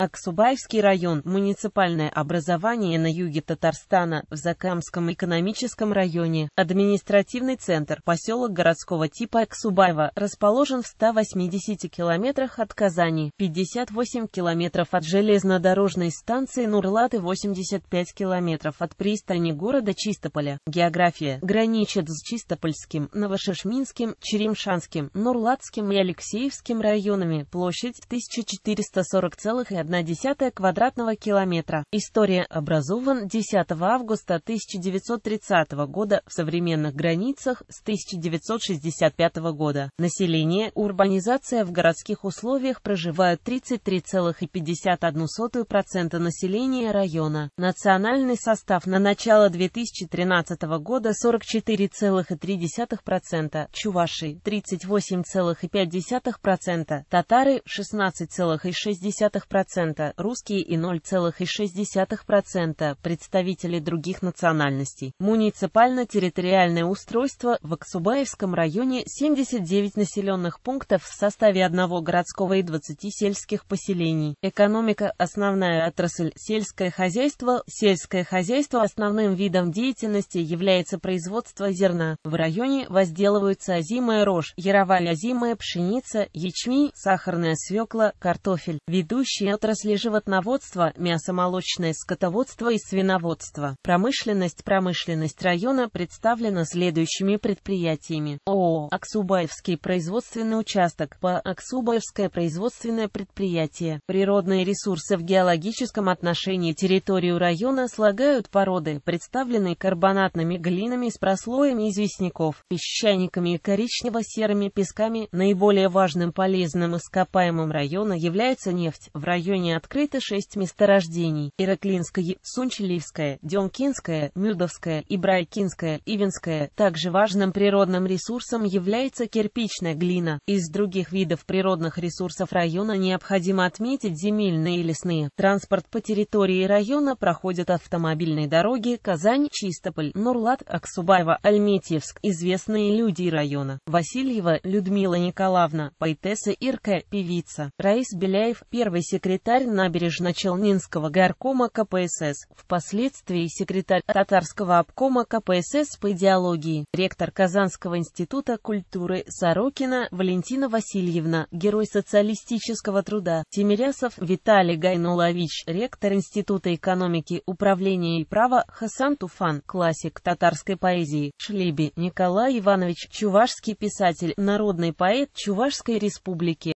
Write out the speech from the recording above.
Аксубаевский район – муниципальное образование на юге Татарстана, в Закамском экономическом районе. Административный центр – поселок городского типа Аксубаева, расположен в 180 километрах от Казани, 58 километров от железнодорожной станции Нурлат и 85 километров от пристани города Чистополя. География граничит с Чистопольским, Новошишминским, Черемшанским, Нурлатским и Алексеевским районами. Площадь – 1440,1 1,1 квадратного километра. История образован 10 августа 1930 года в современных границах с 1965 года. Население, урбанизация в городских условиях проживают 33,51% населения района. Национальный состав на начало 2013 года 44,3%, чуваши 38,5%, татары 16,6%. 0,2%, русские и 0,6% представители других национальностей. Муниципально-территориальное устройство в Аксубаевском районе 79 населенных пунктов в составе одного городского и 20 сельских поселений. Экономика – основная отрасль, сельское хозяйство. Сельское хозяйство основным видом деятельности является производство зерна. В районе возделываются озимая рожь, яровая озимая пшеница, ячмень, сахарная свекла, картофель. Ведущие отрасли отрасли животноводства, мясомолочное скотоводство и свиноводство. Промышленность Промышленность района представлена следующими предприятиями. ООО «Аксубаевский производственный участок» по «Аксубаевское производственное предприятие». Природные ресурсы в геологическом отношении территорию района слагают породы, представленные карбонатными глинами с прослоями известняков, песчаниками и коричнево-серыми песками. Наиболее важным полезным ископаемым района является нефть. В районе районе открыто шесть месторождений – Ираклинское, Сунчелевское, Демкинское, Мюдовское, Ибрайкинское, Ивенское. Также важным природным ресурсом является кирпичная глина. Из других видов природных ресурсов района необходимо отметить земельные и лесные. Транспорт по территории района проходит автомобильные дороги Казань, Чистополь, Нурлат, Аксубаева, Альметьевск. Известные люди района. Васильева Людмила Николаевна, поэтесса Ирка, певица. Раис Беляев, первый секретарь секретарь набережно-челнинского горкома КПСС, впоследствии секретарь татарского обкома КПСС по идеологии, ректор Казанского института культуры Сорокина Валентина Васильевна, герой социалистического труда, Тимирясов Виталий Гайнулович, ректор Института экономики, управления и права Хасан Туфан, классик татарской поэзии, Шлеби Николай Иванович, чувашский писатель, народный поэт Чувашской республики.